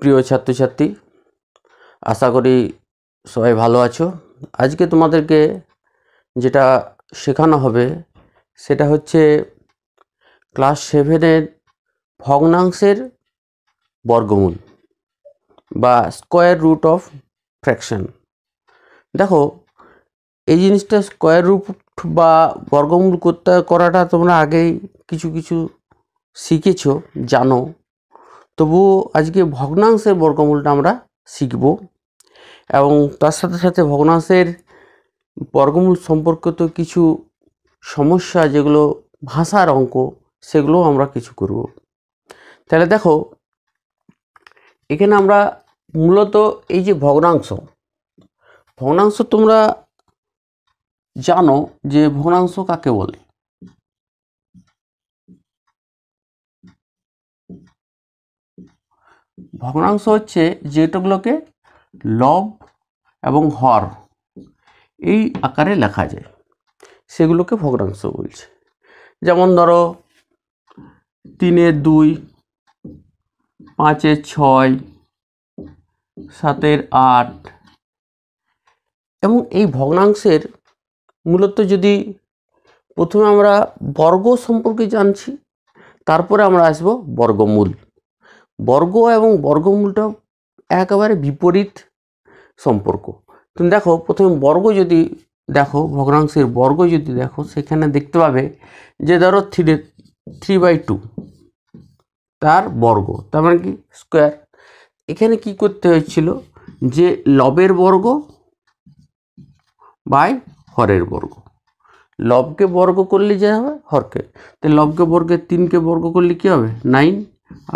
প্রিয় ছাত্রছাত্রী আশা করি সবাই ভালো আছো আজকে তোমাদেরকে যেটা শেখানো হবে সেটা হচ্ছে ক্লাস সেভেনের ভগ্নাংশের বর্গমূল বা স্কোয়ার রুট অফ ফ্র্যাকশন দেখো এই জিনিসটা স্কোয়ার রুট বা বর্গমূল করতে করাটা তোমরা আগেই কিছু কিছু শিখেছো জানো তবুও আজকে ভগ্নাংশের বর্গমূলটা আমরা শিখব এবং তার সাথে সাথে ভগ্নাংশের বর্গমূল সম্পর্কিত কিছু সমস্যা যেগুলো ভাষার অঙ্ক সেগুলো আমরা কিছু করব তাহলে দেখো এখানে আমরা মূলত এই যে ভগ্নাংশ ভগ্নাংশ তোমরা জানো যে ভগ্নাংশ কাকে বলে ভগ্নাংশ হচ্ছে যেগুলোকে লব এবং হর এই আকারে লেখা যায় সেগুলোকে ভগ্নাংশ বলছে যেমন ধরো তিনে দুই পাঁচের ছয় সাতের আট এবং এই ভগ্নাংশের মূলত যদি প্রথমে আমরা বর্গ সম্পর্কে জানছি তারপরে আমরা আসব বর্গমূল বর্গ এবং বর্গমূলটা একেবারে বিপরীত সম্পর্ক তুমি দেখো প্রথমে বর্গ যদি দেখো ভগ্নাংশের বর্গ যদি দেখো সেখানে দেখতে পাবে যে ধরো থ্রি থ্রি বাই টু তার বর্গ তার মানে কি স্কোয়ার এখানে কি করতে হয়েছিল যে লবের বর্গ বাই হরের বর্গ লবকে বর্গ করলে যা হবে হরকে তো লবকে বর্গে তিনকে বর্গ করলে কী হবে নাইন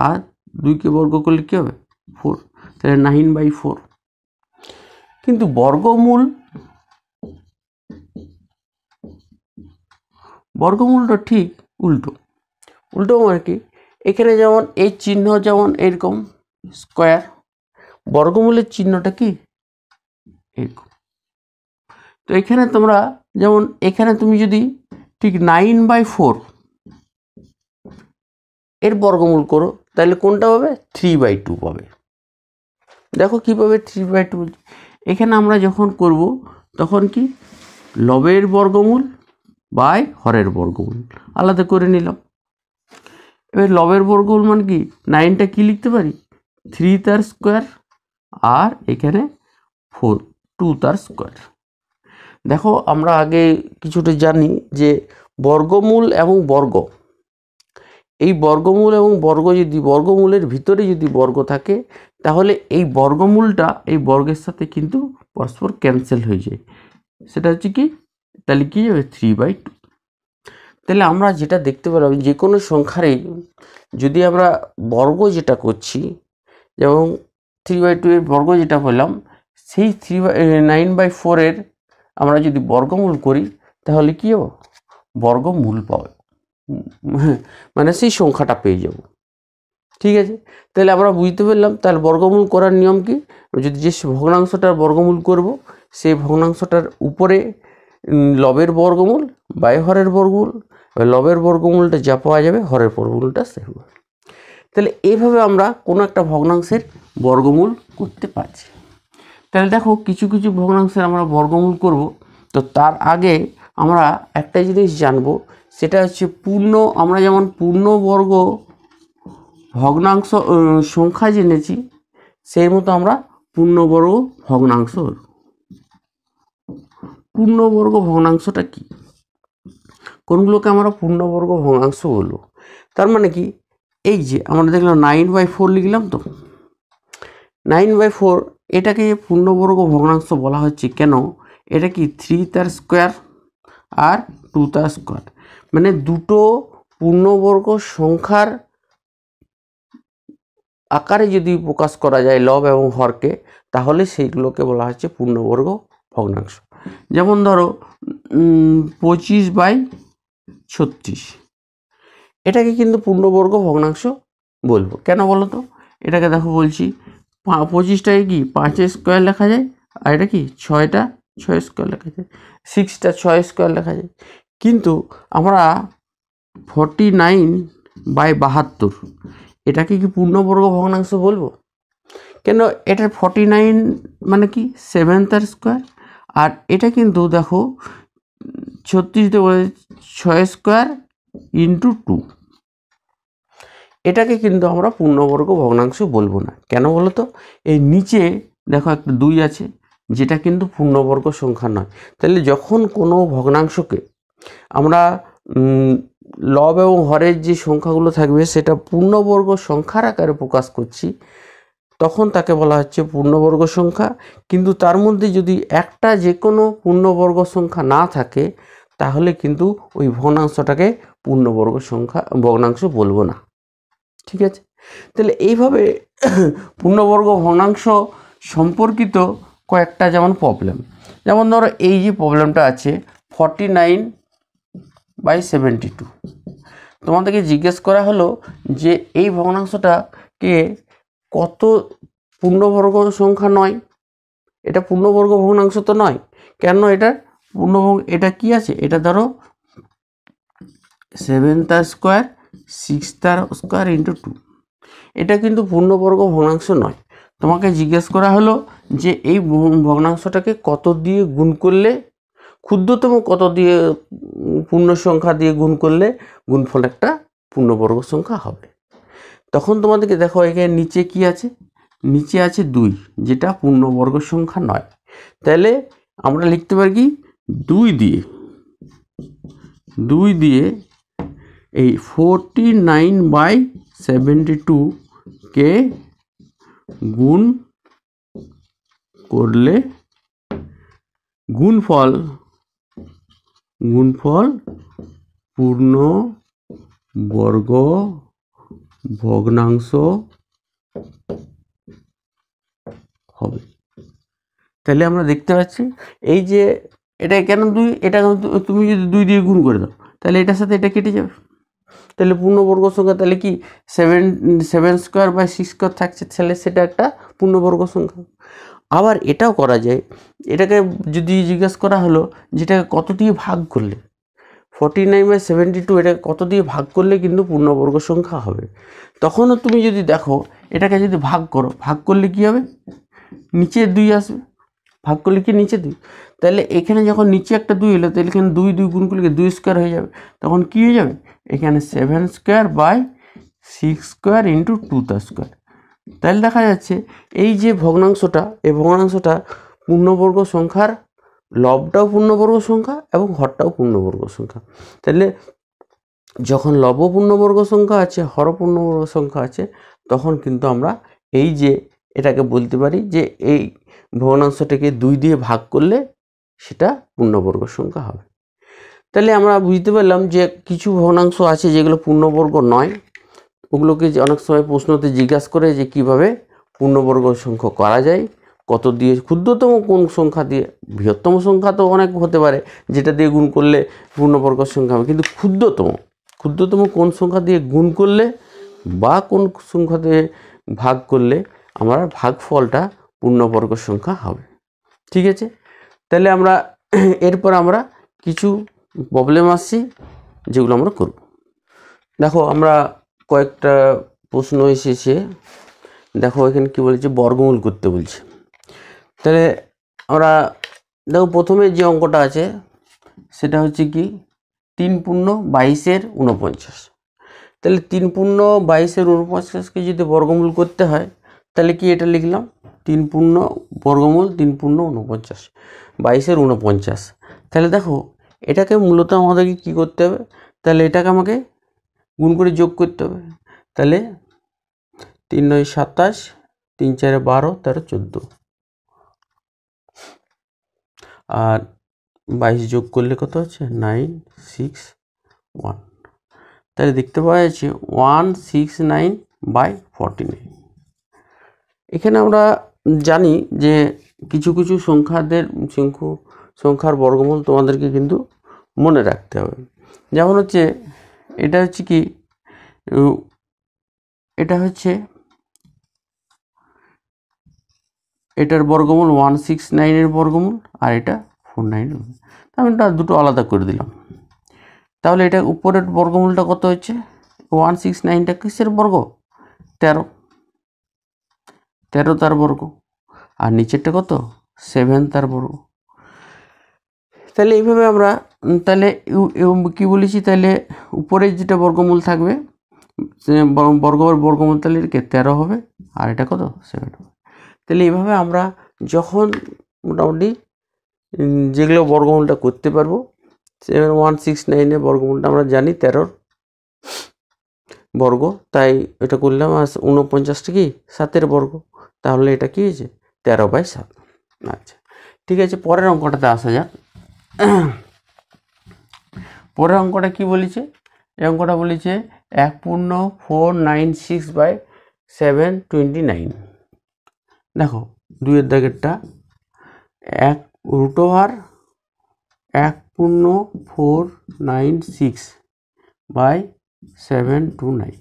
আর দুইকে বর্গ করলে কী হবে ফোর তাহলে নাইন বাই ফোর কিন্তু বর্গমূল বর্গমূলটা ঠিক উল্টো উল্টো মানে কি এখানে যেমন এই চিহ্ন যেমন এরকম স্কোয়ার বর্গমূলের চিহ্নটা কি এরকম তো এখানে তোমরা যেমন এখানে তুমি যদি ঠিক নাইন বাই ফোর এর বর্গমূল করো তাহলে কোনটা পাবে থ্রি বাই টু পাবে দেখো কী পাবে থ্রি বাই টু এখানে আমরা যখন করব তখন কি লবের বর্গমূল বাই হরের বর্গমূল আলাদা করে নিলাম এবার লবের বর্গমূল মানে কি নাইনটা কি লিখতে পারি থ্রি তার স্কোয়ার আর এখানে ফোর টু তার স্কোয়ার দেখো আমরা আগে কিছুটা জানি যে বর্গমূল এবং বর্গ এই বর্গমূল এবং বর্গ যদি বর্গমূলের ভিতরে যদি বর্গ থাকে তাহলে এই বর্গমূলটা এই বর্গের সাথে কিন্তু পরস্পর ক্যান্সেল হয়ে যায় সেটা হচ্ছে কি তাহলে কী যাবে থ্রি বাই টু তাহলে আমরা যেটা দেখতে পেলাম যে কোনো সংখ্যারই যদি আমরা বর্গ যেটা করছি এবং থ্রি বাই টু এর বর্গ যেটা বললাম সেই থ্রি বাই নাইন বাই ফোরের আমরা যদি বর্গমূল করি তাহলে কী হবো বর্গমূল পাবে হ্যাঁ মানে সেই সংখ্যাটা পেয়ে যাব ঠিক আছে তাহলে আমরা বুঝতে পারলাম তাহলে বর্গমূল করার নিয়ম কি যদি যে ভগ্নাংশটার বর্গমূল করব সেই ভগ্নাংশটার উপরে লবের বর্গমূল বাই হরের বর্গমূল লবের বর্গমূলটা যা পাওয়া যাবে হরের বর্গমূলটা সে তাহলে এইভাবে আমরা কোনো একটা ভগ্নাংশের বর্গমূল করতে পারছি তাহলে দেখো কিছু কিছু ভগ্নাংশের আমরা বর্গমূল করব তো তার আগে আমরা একটা জিনিস জানব সেটা হচ্ছে পূর্ণ আমরা যেমন পূর্ণবর্গ ভগ্নাংশ সংখ্যা জেনেছি সেই মতো আমরা পূর্ণবর্গ ভগ্নাংশ পূর্ণবর্গ ভগ্নাংশটা কি কোনগুলোকে আমরা পূর্ণবর্গ ভগ্নাংশ বলবো তার মানে কি এই যে আমরা দেখলাম নাইন বাই ফোর লিখলাম তো নাইন বাই ফোর এটাকে পূর্ণবর্গ ভগ্নাংশ বলা হচ্ছে কেন এটা কি থ্রি তার স্কোয়ার আর টু তা স্কোয়ার মানে দুটো পূর্ণবর্গ সংখ্যার আকারে যদি প্রকাশ করা যায় লব এবং হরকে তাহলে সেইগুলোকে বলা হচ্ছে পূর্ণবর্গ ভগ্নাংশ যেমন ধরো পঁচিশ বাই ছত্রিশ এটাকে কিন্তু পূর্ণবর্গ ভগ্নাংশ বলবো কেন বলো তো এটাকে দেখো বলছি পঁচিশটাকে কি পাঁচের স্কোয়ার লেখা যায় আর এটা কি ছয়টা ছয় স্কোয়ার লেখা যায় সিক্সটা ছয় স্কোয়ার লেখা যায় কিন্তু আমরা ফর্টি নাইন বাই বাহাত্তর এটাকে কি পূর্ণবর্গ ভগ্নাংশ বলবো কেন এটা ফর্টি নাইন মানে কি সেভেন তার স্কোয়ার আর এটা কিন্তু দেখো ছত্রিশতে বলে ছয় স্কোয়ার ইন্টু টু এটাকে কিন্তু আমরা পূর্ণবর্গ ভগ্নাংশ বলবো না কেন বলো তো এই নিচে দেখো একটা দুই আছে যেটা কিন্তু পূর্ণবর্গ সংখ্যা নয় তাহলে যখন কোনো ভগ্নাংশকে আমরা লব এবং হরের যে সংখ্যাগুলো থাকবে সেটা পূর্ণবর্গ সংখ্যার আকারে প্রকাশ করছি তখন তাকে বলা হচ্ছে পূর্ণবর্গ সংখ্যা কিন্তু তার মধ্যে যদি একটা যে কোনো পূর্ণবর্গ সংখ্যা না থাকে তাহলে কিন্তু ওই ভগ্নাংশটাকে পূর্ণবর্গ সংখ্যা ভগ্নাংশ বলবো না ঠিক আছে তাহলে এইভাবে পূর্ণবর্গ ভগ্নাংশ সম্পর্কিত কয়েকটা যেমন প্রবলেম যেমন ধরো এই যে প্রবলেমটা আছে forty nine by seventy two তোমাদেরকে জিজ্ঞেস করা হলো যে এই ভগ্নাংশটাকে কত পূর্ণবর্গ সংখ্যা নয় এটা পূর্ণবর্গ ভগ্নাংশ তো নয় কেন এটা পূর্ণভগ এটা কি আছে এটা ধরো সেভেন তার স্কোয়ার সিক্স তার স্কোয়ার ইন্টু টু এটা কিন্তু পূর্ণবর্গ ভগ্নাংশ নয় তোমাকে জিজ্ঞেস করা হলো যে এই ভগ্নাংশটাকে কত দিয়ে গুণ করলে ক্ষুদ্রতম কত দিয়ে পূর্ণ সংখ্যা দিয়ে গুণ করলে গুণফল একটা পূর্ণবর্গ সংখ্যা হবে তখন তোমাদেরকে দেখো এখানে নিচে কি আছে নিচে আছে দুই যেটা পূর্ণবর্গ সংখ্যা নয় তাহলে আমরা লিখতে পারি কি দুই দিয়ে দুই দিয়ে এই ফোরটি নাইন বাই সেভেন্টি টুকে গুণ করলে গুণফল গুণফল পূর্ণ বর্গ ভগ্নাংশ হবে তাহলে আমরা দেখতে পাচ্ছি এই যে এটা কেন দুই এটা তুমি যদি দুই দিয়ে গুণ করে দাও তাহলে এটার সাথে এটা কেটে যাবে তাহলে পূর্ণবর্গ সংখ্যা তাহলে কি সেভেন সেভেন স্কোয়ার বা সিক্স স্কোয়ার থাকছে তাহলে সেটা একটা পূর্ণবর্গ সংখ্যা আবার এটাও করা যায় এটাকে যদি জিজ্ঞেস করা হলো যেটাকে কত দিয়ে ভাগ করলে forty nine by seventy two এটাকে কত দিয়ে ভাগ করলে কিন্তু পূর্ণবর্গ সংখ্যা হবে তখনও তুমি যদি দেখো এটাকে যদি ভাগ করো ভাগ করলে কী হবে নিচে দুই আসবে ভাগ করলে কি নিচে দুই তাহলে এখানে যখন নিচে একটা দুই এলো তাহলে এখানে দুই দুই গুণ করলে দুই স্কোয়ার হয়ে যাবে তখন কী হয়ে যাবে এখানে seven square by six square into two তার স্কোয়ার তাহলে দেখা যাচ্ছে এই যে ভগ্নাংশটা এই ভগ্নাংশটা পূর্ণবর্গ সংখ্যার লবটাও পূর্ণবর্গ সংখ্যা এবং হরটাও পূর্ণবর্গ সংখ্যা তাহলে যখন লব পূর্ণবর্গ সংখ্যা আছে হর পূর্ণবর্গ সংখ্যা আছে তখন কিন্তু আমরা এই যে এটাকে বলতে পারি যে এই ভগ্নাংশটাকে দুই দিয়ে ভাগ করলে সেটা পূর্ণবর্গ সংখ্যা হবে তাহলে আমরা বুঝতে পারলাম যে কিছু ভগ্নাংশ আছে যেগুলো পূর্ণবর্গ নয় ওগুলোকে যে অনেক সময় প্রশ্নতে জিজ্ঞাসা করে যে কিভাবে পূর্ণবর্গ সংখ্যা করা যায় কত দিয়ে ক্ষুদ্রতম কোন সংখ্যা দিয়ে বৃহত্তম সংখ্যা তো অনেক হতে পারে যেটা দিয়ে গুণ করলে পূর্ণবর্গ সংখ্যা হবে কিন্তু ক্ষুদ্রতম ক্ষুদ্রতম কোন সংখ্যা দিয়ে গুণ করলে বা কোন সংখ্যা দিয়ে ভাগ করলে আমার ভাগফলটা পূর্ণবর্গ সংখ্যা হবে ঠিক আছে তাহলে আমরা এরপর আমরা কিছু প্রবলেম আসছি যেগুলো আমরা করব দেখো আমরা কয়েকটা প্রশ্ন এসেছে দেখো এখানে কি বলেছে বর্গমূল করতে বলছে তাহলে আমরা দেখো প্রথমে যে অঙ্কটা আছে সেটা হচ্ছে কি তিন পূর্ণ বাইশের উনপঞ্চাশ তাহলে তিন পূর্ণ বাইশের উনপঞ্চাশকে যদি বর্গমূল করতে হয় তাহলে কি এটা লিখলাম তিন পূর্ণ বর্গমূল তিন পূর্ণ উনপঞ্চাশ বাইশের উনপঞ্চাশ তাহলে দেখো এটাকে মূলত আমাদেরকে কি করতে হবে তাহলে এটাকে আমাকে গুণ করে যোগ করতে হবে তাহলে তিন নয় সাতাশ তিন চারে বারো তেরো চোদ্দো আর বাইশ যোগ করলে কত আছে নাইন সিক্স ওয়ান তাহলে দেখতে পাওয়া যাচ্ছে one six nine by forty nine এখানে আমরা জানি যে কিছু কিছু সংখ্যাদের সংখ্য সংখ্যার বর্গমূল তোমাদেরকে কিন্তু মনে রাখতে হবে যেমন হচ্ছে এটা হচ্ছে কি এটা হচ্ছে এটার বর্গমূল ওয়ান সিক্স নাইনের বর্গমূল আর এটা ফোর নাইনের আমি এটা দুটো আলাদা করে দিলাম তাহলে এটা উপরের বর্গমূলটা কত হচ্ছে ওয়ান সিক্স নাইনটা কিসের বর্গ তেরো তেরো তার বর্গ আর নিচেরটা কত সেভেন তার বর্গ তাহলে এইভাবে আমরা তাহলে কী বলেছি তাহলে উপরে যেটা বর্গমূল থাকবে বর্গবার বর্গমূল তাহলে কে তেরো হবে আর এটা কত সেভেন হবে তাহলে এইভাবে আমরা যখন মোটামুটি যেগুলো বর্গমূলটা করতে পারবো সেভেন ওয়ান সিক্স নাইনের বর্গমূলটা আমরা জানি তেরোর বর্গ তাই এটা করলাম আর ঊনপঞ্চাশটা কি সাতের বর্গ তাহলে এটা কী হয়েছে তেরো বাই সাত আচ্ছা ঠিক আছে পরের অঙ্কটাতে আসা যাক পরের অঙ্কটা কি বলেছে এই অঙ্কটা বলেছে এক পূর্ণ four nine six by seven twenty nine দেখো দুইয়ের দাগেরটা এক রুট ওভার এক পূর্ণ four nine six by seven two nine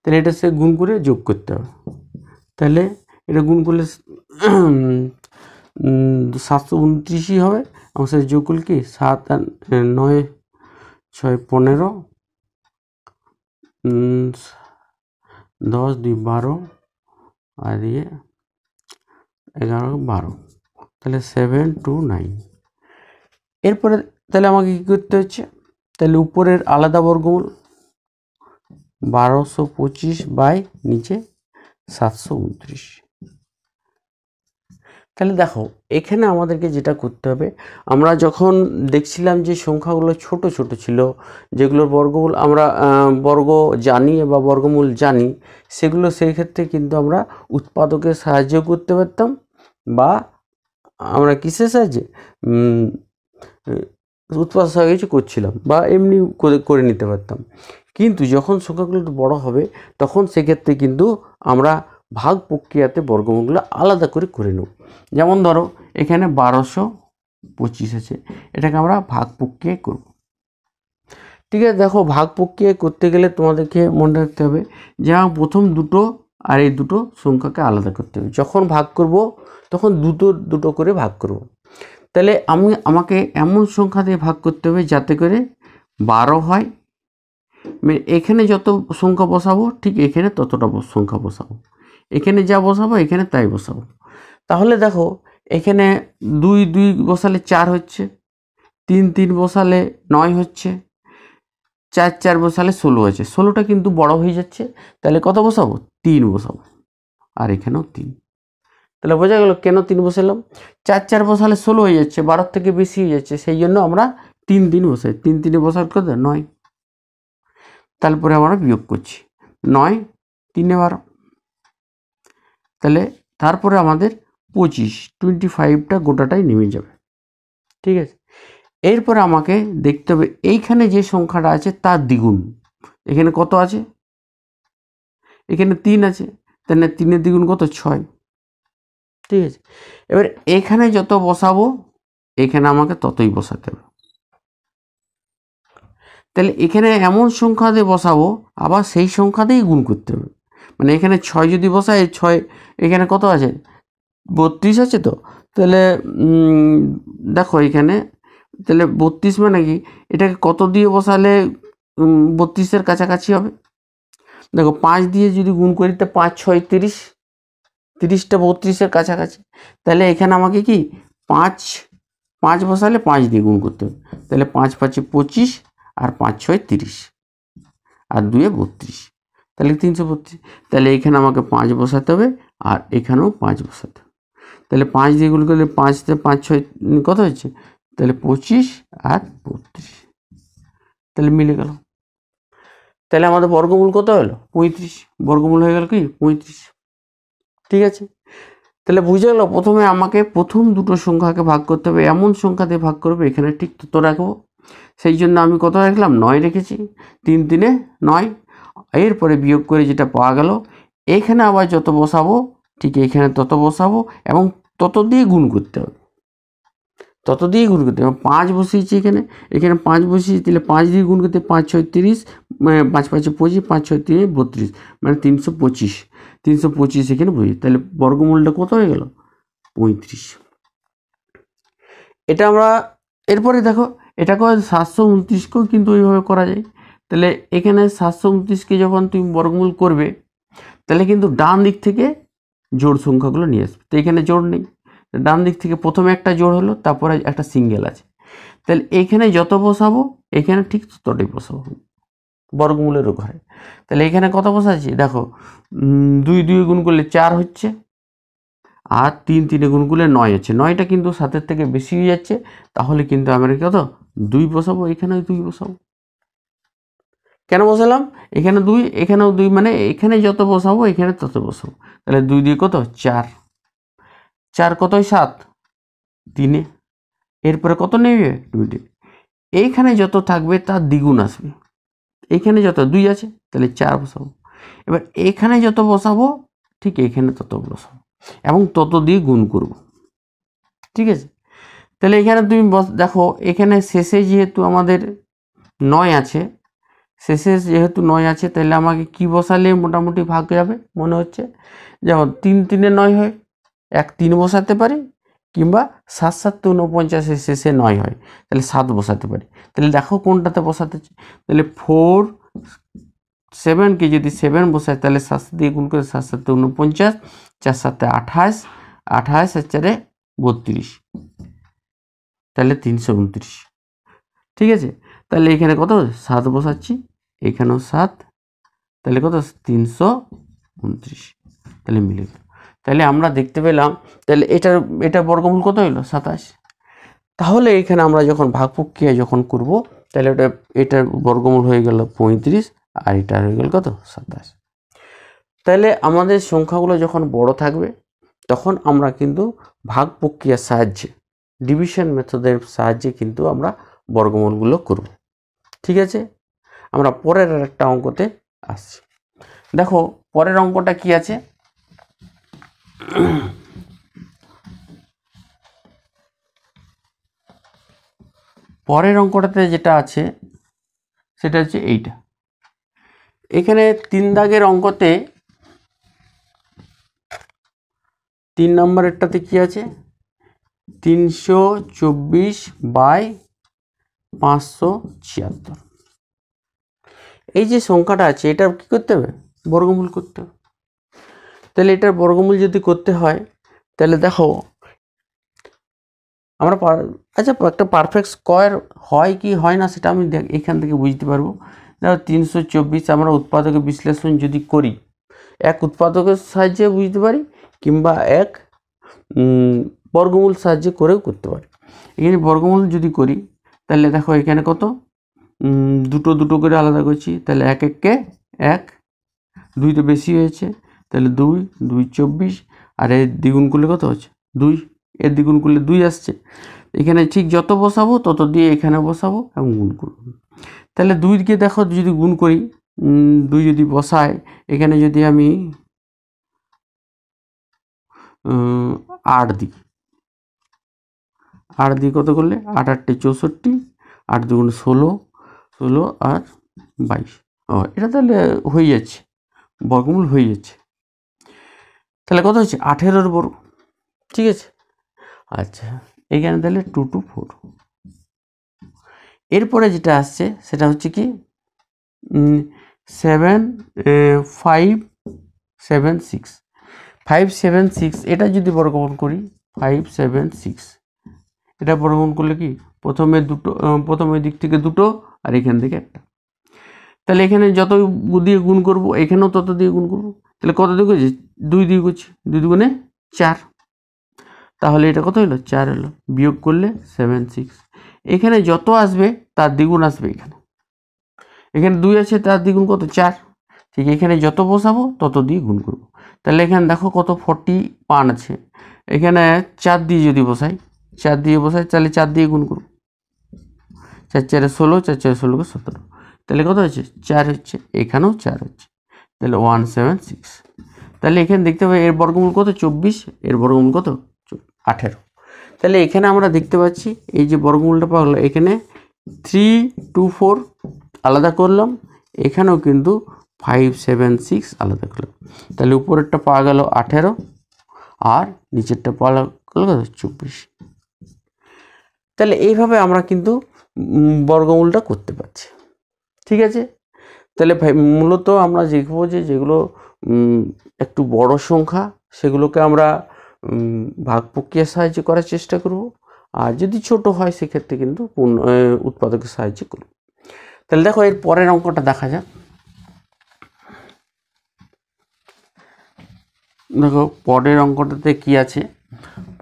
তাহলে এটা সে গুণ করে যোগ করতে হবে তাহলে এটা গুণ করলে সাতশো উনত্রিশই হবে এবং সে যোগ করলে কি সাত নয় ছয় পনেরো দশ দুই বারো আর ইয়ে এগারো বারো তাহলে সেভেন টু নাইন এরপরে তাহলে আমাকে কী করতে হচ্ছে তাহলে উপরের আলাদা বর্গমূল বারোশো পঁচিশ বাই নিচে সাতশো উনত্রিশ তাহলে দেখো এখানে আমাদেরকে যেটা করতে হবে আমরা যখন দেখছিলাম যে সংখ্যাগুলো ছোট ছোট ছিল যেগুলোর বর্গমূল আমরা বর্গ জানি বা বর্গমূল জানি সেগুলো সেই ক্ষেত্রে কিন্তু আমরা উৎপাদকের সাহায্য করতে পারতাম বা আমরা কিসের সাহায্যে উৎপাদন সাহায্য করছিলাম বা এমনি করে নিতে পারতাম কিন্তু যখন সংখ্যাগুলো একটু বড় হবে তখন সেক্ষেত্রে কিন্তু আমরা ভাগ প্রক্রিয়াতে বর্গমূলগুলো আলাদা করে করে নেব যেমন ধরো এখানে বারোশো পঁচিশ আছে এটাকে আমরা ভাগ প্রক্রিয়ায় করব ঠিক আছে দেখো ভাগ প্রক্রিয়ায় করতে গেলে তোমাদেরকে মনে রাখতে হবে যে প্রথম দুটো আর এই দুটো সংখ্যাকে আলাদা করতে হবে যখন ভাগ করব তখন দুটো দুটো করে ভাগ করব। তাহলে আমি আমাকে এমন সংখ্যা দিয়ে ভাগ করতে হবে যাতে করে বারো হয় মানে এখানে যত সংখ্যা বসাবো ঠিক এখানে ততটা সংখ্যা বসাবো এখানে যা বসাবো এখানে তাই বসাবো তাহলে দেখো এখানে দুই দুই বসালে চার হচ্ছে তিন তিন বসালে নয় হচ্ছে চার চার বসালে ষোলো আছে ষোলোটা কিন্তু বড় হয়ে যাচ্ছে তাহলে কত বসাবো তিন বসাবো আর এখানেও তিন তাহলে বোঝা গেল কেন তিন বসালাম চার চার বসালে ষোলো হয়ে যাচ্ছে বারোর থেকে বেশি হয়ে যাচ্ছে সেই জন্য আমরা তিন দিন বসাই তিন তিনে বসার কত নয় তারপরে আমরা বিয়োগ করছি নয় তিনে বারো তাহলে তারপরে আমাদের পঁচিশ টোয়েন্টি ফাইভটা গোটাটাই নেমে যাবে ঠিক আছে এরপরে আমাকে দেখতে হবে এইখানে যে সংখ্যাটা আছে তার দ্বিগুণ এখানে কত আছে এখানে তিন আছে তাহলে তিনের দ্বিগুণ কত ছয় ঠিক আছে এবার এখানে যত বসাবো এখানে আমাকে ততই বসাতে হবে তাহলে এখানে এমন সংখ্যা দিয়ে বসাবো আবার সেই সংখ্যা দিয়েই গুণ করতে হবে মানে এখানে ছয় যদি বসাই ছয় এখানে কত আছে বত্রিশ আছে তো তাহলে দেখো এখানে তাহলে বত্রিশ মানে কি এটাকে কত দিয়ে বসালে বত্রিশের কাছাকাছি হবে দেখো পাঁচ দিয়ে যদি গুণ করি তো পাঁচ ছয় তিরিশ তিরিশটা বত্রিশের কাছাকাছি তাহলে এখানে আমাকে কি পাঁচ পাঁচ বসালে পাঁচ দিয়ে গুণ করতে হবে তাহলে পাঁচ পাঁচে পঁচিশ আর পাঁচ ছয় তিরিশ আর দুয়ে বত্রিশ তাহলে তিনশো পঁচিশ তাহলে এখানে আমাকে পাঁচ বসাতে হবে আর এখানেও পাঁচ বসাতে হবে তাহলে পাঁচ দিয়ে গুলো করলে পাঁচতে পাঁচ ছয় কত হচ্ছে তাহলে পঁচিশ আর বত্রিশ তাহলে মিলে গেল তাহলে আমাদের বর্গমূল কত হলো পঁয়ত্রিশ বর্গমূল হয়ে গেল কি পঁয়ত্রিশ ঠিক আছে তাহলে বুঝে গেল প্রথমে আমাকে প্রথম দুটো সংখ্যাকে ভাগ করতে হবে এমন সংখ্যা দিয়ে ভাগ করবে এখানে ঠিক তত রাখবো সেই জন্য আমি কত রাখলাম নয় রেখেছি তিন তিনে নয় এরপরে বিয়োগ করে যেটা পাওয়া গেল এখানে আবার যত বসাবো ঠিক এখানে তত বসাবো এবং তত দিয়ে গুণ করতে হবে তত দিয়ে গুণ করতে হবে পাঁচ বসিয়েছি এখানে এখানে পাঁচ বসিয়েছি তাহলে পাঁচ দিয়ে গুণ করতে পাঁচ ছয় তিরিশ মানে পাঁচ পাঁচে পঁচিশ পাঁচ ছয় তিরিশ বত্রিশ মানে তিনশো পঁচিশ তিনশো পঁচিশ এখানে বসি তাহলে বর্গমূলটা কত হয়ে গেল পঁয়ত্রিশ এটা আমরা এরপরে দেখো এটাকেও সাতশো উনত্রিশকেও কিন্তু ওইভাবে করা যায় তাহলে এখানে সাতশো উনত্রিশকে যখন তুমি বর্গমূল করবে তাহলে কিন্তু ডান দিক থেকে জোড় সংখ্যাগুলো নিয়ে আসবে তো এখানে জোড় নেই ডান দিক থেকে প্রথমে একটা জোড় হলো তারপরে একটা সিঙ্গেল আছে তাহলে এখানে যত বসাবো এখানে ঠিক ততটাই বসাবো বর্গমূলের ঘরে তাহলে এখানে কত বসাচ্ছি দেখো দুই দুই গুণ করলে চার হচ্ছে আর তিন তিনে গুণ করলে নয় হচ্ছে নয়টা কিন্তু সাতের থেকে বেশি হয়ে যাচ্ছে তাহলে কিন্তু আমরা কত দুই বসাবো এখানে দুই বসাবো কেন বসালাম এখানে দুই এখানেও দুই মানে এখানে যত বসাবো এখানে তত বসাবো তাহলে দুই দিয়ে কত চার চার কতই সাত তিনে এরপরে কত নেবে দুইটে এইখানে যত থাকবে তার দ্বিগুণ আসবে এখানে যত দুই আছে তাহলে চার বসাবো এবার এখানে যত বসাবো ঠিক এখানে তত বসাবো এবং তত দিয়ে গুণ করব ঠিক আছে তাহলে এখানে তুমি বস দেখো এখানে শেষে যেহেতু আমাদের নয় আছে শেষে যেহেতু নয় আছে তাহলে আমাকে কি বসালে মোটামুটি ভাগ যাবে মনে হচ্ছে যেমন তিন তিনে নয় হয় এক তিন বসাতে পারি কিংবা সাত সাত ঊনপঞ্চাশের শেষে নয় হয় তাহলে সাত বসাতে পারি তাহলে দেখো কোনটাতে বসাতে তাহলে ফোর সেভেনকে যদি সেভেন বসাই তাহলে সাত দিয়ে গুণ করে সাত সাতে উনপঞ্চাশ চার সাতে আঠাশ আঠাশ আর চারে বত্রিশ তাহলে তিনশো উনত্রিশ ঠিক আছে তাহলে এখানে কত সাত বসাচ্ছি এখানেও সাত তাহলে কত তিনশো উনত্রিশ তাহলে মিলে গেল তাহলে আমরা দেখতে পেলাম তাহলে এটার এটা বর্গমূল কত হইলো সাতাশ তাহলে এখানে আমরা যখন ভাগ প্রক্রিয়া যখন করব তাহলে ওটা এটার বর্গমূল হয়ে গেল পঁয়ত্রিশ আর এটা হয়ে গেল কত সাতাশ তাহলে আমাদের সংখ্যাগুলো যখন বড় থাকবে তখন আমরা কিন্তু ভাগ প্রক্রিয়ার সাহায্যে ডিভিশন মেথডের সাহায্যে কিন্তু আমরা বর্গমূলগুলো করব ঠিক আছে আমরা পরের একটা অঙ্কতে আসছি দেখো পরের অঙ্কটা কি আছে পরের অঙ্কটাতে যেটা আছে সেটা হচ্ছে এইটা এখানে তিন দাগের অঙ্কতে তিন নম্বরেরটাতে কি আছে তিনশো চব্বিশ বাই পাঁচশো ছিয়াত্তর এই যে সংখ্যাটা আছে এটা কী করতে হবে বর্গমূল করতে হবে তাহলে এটার বর্গমূল যদি করতে হয় তাহলে দেখো আমরা আচ্ছা একটা পারফেক্ট স্কোয়ার হয় কি হয় না সেটা আমি এখান থেকে বুঝতে পারবো দেখো তিনশো চব্বিশ আমরা উৎপাদকের বিশ্লেষণ যদি করি এক উৎপাদকের সাহায্যে বুঝতে পারি কিংবা এক বর্গমূল সাহায্যে করেও করতে পারি এখানে বর্গমূল যদি করি তাহলে দেখো এখানে কত দুটো দুটো করে আলাদা করছি তাহলে এক এককে এক দুই তো বেশি হয়েছে তাহলে দুই দুই চব্বিশ আর এর দ্বিগুণ করলে কত হচ্ছে দুই এর দ্বিগুণ করলে দুই আসছে এখানে ঠিক যত বসাবো তত দিয়ে এখানে বসাবো এবং গুণ করব তাহলে দুইকে দেখো যদি গুণ করি দুই যদি বসাই এখানে যদি আমি আট দিই আট দিয়ে কত করলে আট আটটি চৌষট্টি আট দুগুণ ষোলো ষোলো আর বাইশ ও এটা তাহলে হয়ে যাচ্ছে বর্গমূল হয়ে যাচ্ছে তাহলে কত হচ্ছে আঠেরোর বর্গ ঠিক আছে আচ্ছা এখানে তাহলে টু টু ফোর এরপরে যেটা আসছে সেটা হচ্ছে কি seven five seven six five seven six এটা যদি বর্গমূল করি ফাইভ সেভেন সিক্স এটা বর্গমূল করলে কি প্রথমে দুটো প্রথমের দিক থেকে দুটো আর এখান থেকে একটা তাহলে এখানে যত দিয়ে গুণ করব এখানেও তত দিয়ে গুণ করব তাহলে কত দিয়ে করছি দুই দিয়ে করছি দুই দুগুণে চার তাহলে এটা কত হলো চার হলো বিয়োগ করলে সেভেন সিক্স এখানে যত আসবে তার দ্বিগুণ আসবে এখানে এখানে দুই আছে তার দ্বিগুণ কত চার ঠিক এখানে যত বসাবো তত দিয়ে গুণ করব তাহলে এখানে দেখো কত ফর্টি পান আছে এখানে চার দিয়ে যদি বসাই চার দিয়ে বসায় তাহলে চার দিয়ে গুণ করব চার চারে ষোলো চার চারে ষোলোকে সতেরো তাহলে কত হচ্ছে চার হচ্ছে এখানেও চার হচ্ছে তাহলে ওয়ান সেভেন সিক্স তাহলে এখানে দেখতে পাই এর বর্গমূল কত চব্বিশ এর বর্গমূল কত আঠেরো তাহলে এখানে আমরা দেখতে পাচ্ছি এই যে বর্গমূলটা পাওয়া গেলো এখানে থ্রি টু ফোর আলাদা করলাম এখানেও কিন্তু ফাইভ সেভেন সিক্স আলাদা করলাম তাহলে উপরেরটা পাওয়া গেল আঠেরো আর নিচেরটা পাওয়া গেল চব্বিশ তাহলে এইভাবে আমরা কিন্তু বর্গমূলটা করতে পারছি ঠিক আছে তাহলে মূলত আমরা দেখব যে যেগুলো একটু বড় সংখ্যা সেগুলোকে আমরা ভাগ প্রক্রিয়ার সাহায্য করার চেষ্টা করব আর যদি ছোট হয় সেক্ষেত্রে কিন্তু পূর্ণ উৎপাদকের সাহায্য করব তাহলে দেখো এর পরের অঙ্কটা দেখা যাক দেখো পরের অঙ্কটাতে কি আছে